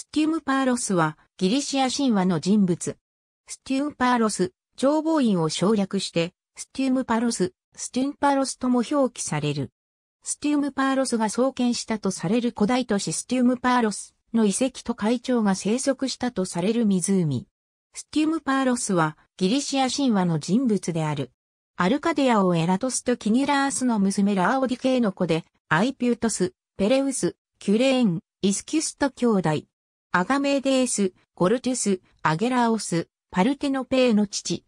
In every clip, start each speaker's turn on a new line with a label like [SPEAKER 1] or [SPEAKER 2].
[SPEAKER 1] ステ
[SPEAKER 2] ィウムパーロスはギリシア神話の人物。スティウムパーロス、情報院を省略して、スティウムパロス、スティンパロスとも表記される。スティウムパーロスが創建したとされる古代都市スティウムパーロスの遺跡と会長が生息したとされる湖。スティウムパーロスはギリシア神話の人物である。アルカデアをエラトスとキニラースの娘ラーオディ系の子で、アイピュートス、ペレウス、キュレーン、イスキュスト兄弟、アガメデース、ゴルテュス、アゲラオス、パルテノペーの父。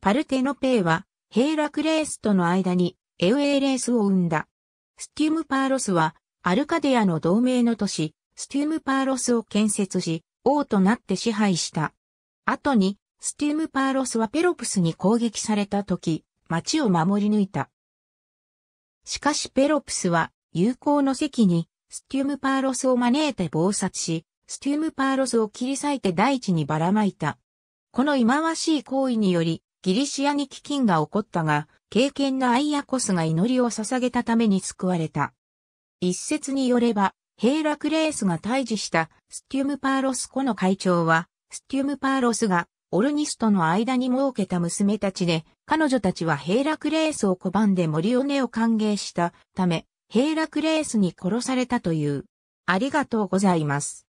[SPEAKER 2] パルテノペーは、ヘイラクレースとの間に、エウエーレースを生んだ。スティウムパーロスは、アルカディアの同盟の都市、スティウムパーロスを建設し、王となって支配した。後に、スティウムパーロスはペロプスに攻撃された時、町を守り抜いた。しかしペロプスは、友好の席に、スティウムパーロスを招いて暴殺し、スティウムパーロスを切り裂いて大地にばらまいた。この忌まわしい行為により、ギリシアに飢饉が起こったが、敬虔なアイアコスが祈りを捧げたために救われた。一説によれば、ヘイラクレースが退治したスティウムパーロスこの会長は、スティウムパーロスがオルニスとの間に設けた娘たちで、彼女たちはヘイラクレースを拒んで森を根を歓迎したため、ヘイラクレースに殺されたという。ありがとうございます。